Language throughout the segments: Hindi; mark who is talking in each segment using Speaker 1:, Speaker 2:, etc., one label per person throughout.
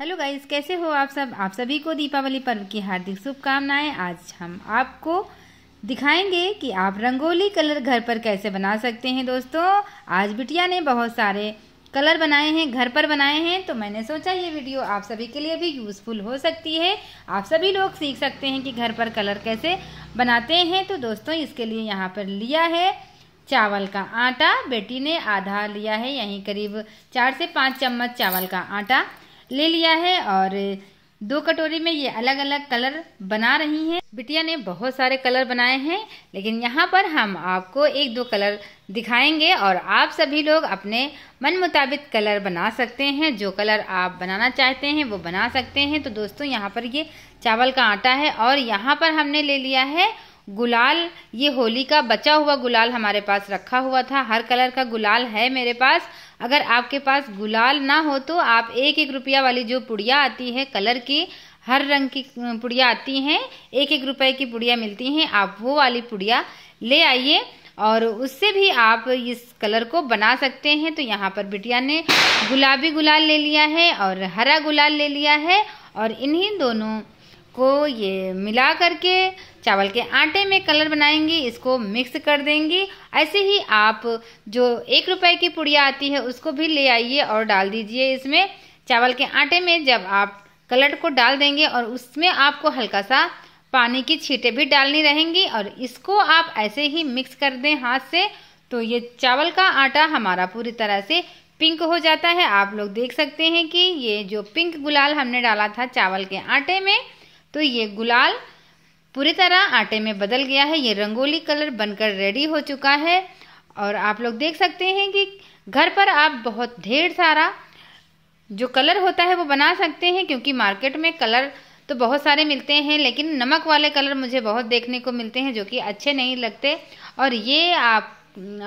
Speaker 1: हेलो गाइस कैसे हो आप सब आप सभी को दीपावली पर्व की हार्दिक शुभकामनाएं आज हम आपको दिखाएंगे कि आप रंगोली कलर घर पर कैसे बना सकते हैं दोस्तों आज बिटिया ने बहुत सारे कलर बनाए हैं घर पर बनाए हैं तो मैंने सोचा ये वीडियो आप सभी के लिए भी यूज़फुल हो सकती है आप सभी लोग सीख सकते हैं कि घर पर कलर कैसे बनाते हैं तो दोस्तों इसके लिए यहाँ पर लिया है चावल का आटा बेटी ने आधा लिया है यहीं करीब चार से पाँच चम्मच चावल का आटा ले लिया है और दो कटोरी में ये अलग अलग कलर बना रही हैं बिटिया ने बहुत सारे कलर बनाए हैं लेकिन यहाँ पर हम आपको एक दो कलर दिखाएंगे और आप सभी लोग अपने मन मुताबिक कलर बना सकते हैं जो कलर आप बनाना चाहते हैं वो बना सकते हैं तो दोस्तों यहाँ पर ये चावल का आटा है और यहाँ पर हमने ले लिया है गुलाल ये होली का बचा हुआ गुलाल हमारे पास रखा हुआ था हर कलर का गुलाल है मेरे पास अगर आपके पास गुलाल ना हो तो आप एक एक रुपया वाली जो पुड़िया आती है कलर की हर रंग की पुड़िया आती हैं एक एक रुपए की पुड़िया मिलती हैं आप वो वाली पुड़िया ले आइए और उससे भी आप इस कलर को बना सकते हैं तो यहाँ पर बिटिया ने गुलाबी गुलाल ले लिया है और हरा गुलाल ले लिया है और इन्हीं दोनों को ये मिला करके चावल के आटे में कलर बनाएंगे इसको मिक्स कर देंगे ऐसे ही आप जो एक रुपए की पुड़िया आती है उसको भी ले आइए और डाल दीजिए इसमें चावल के आटे में जब आप कलर को डाल देंगे और उसमें आपको हल्का सा पानी की छींटे भी डालनी रहेंगी और इसको आप ऐसे ही मिक्स कर दें हाथ से तो ये चावल का आटा हमारा पूरी तरह से पिंक हो जाता है आप लोग देख सकते हैं कि ये जो पिंक गुलाल हमने डाला था चावल के आटे में तो ये गुलाल पूरी तरह आटे में बदल गया है ये रंगोली कलर बनकर रेडी हो चुका है और आप लोग देख सकते हैं कि घर पर आप बहुत ढेर सारा जो कलर होता है वो बना सकते हैं क्योंकि मार्केट में कलर तो बहुत सारे मिलते हैं लेकिन नमक वाले कलर मुझे बहुत देखने को मिलते हैं जो कि अच्छे नहीं लगते और ये आप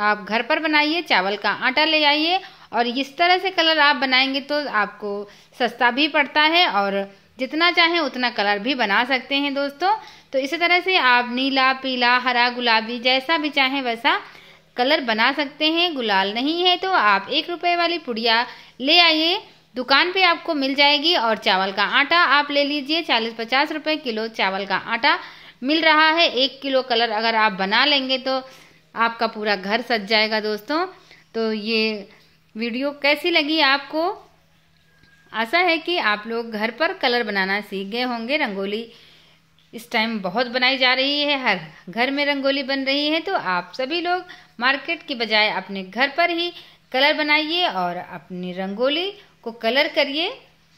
Speaker 1: आप घर पर बनाइए चावल का आटा ले आइए और इस तरह से कलर आप बनाएंगे तो आपको सस्ता भी पड़ता है और जितना चाहें उतना कलर भी बना सकते हैं दोस्तों तो इसी तरह से आप नीला पीला हरा गुलाबी जैसा भी चाहें वैसा कलर बना सकते हैं गुलाल नहीं है तो आप एक रुपये वाली पुड़िया ले आइए दुकान पे आपको मिल जाएगी और चावल का आटा आप ले लीजिए चालीस पचास रुपये किलो चावल का आटा मिल रहा है एक किलो कलर अगर आप बना लेंगे तो आपका पूरा घर सज जाएगा दोस्तों तो ये वीडियो कैसी लगी आपको आशा है कि आप लोग घर पर कलर बनाना सीख गए होंगे रंगोली इस टाइम बहुत बनाई जा रही है हर घर में रंगोली बन रही है तो आप सभी लोग मार्केट की बजाय अपने घर पर ही कलर बनाइए और अपनी रंगोली को कलर करिए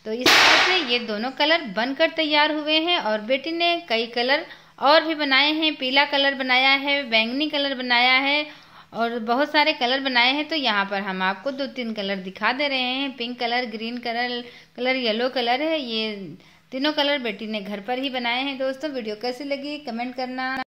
Speaker 1: तो इस तरह से ये दोनों कलर बनकर तैयार हुए हैं और बेटी ने कई कलर और भी बनाए हैं पीला कलर बनाया है बैंगनी कलर बनाया है और बहुत सारे कलर बनाए हैं तो यहाँ पर हम आपको दो तीन कलर दिखा दे रहे हैं pink colour green colour colour yellow colour है ये तीनों कलर बेटी ने घर पर ही बनाए हैं दोस्तों वीडियो कैसी लगी कमेंट करना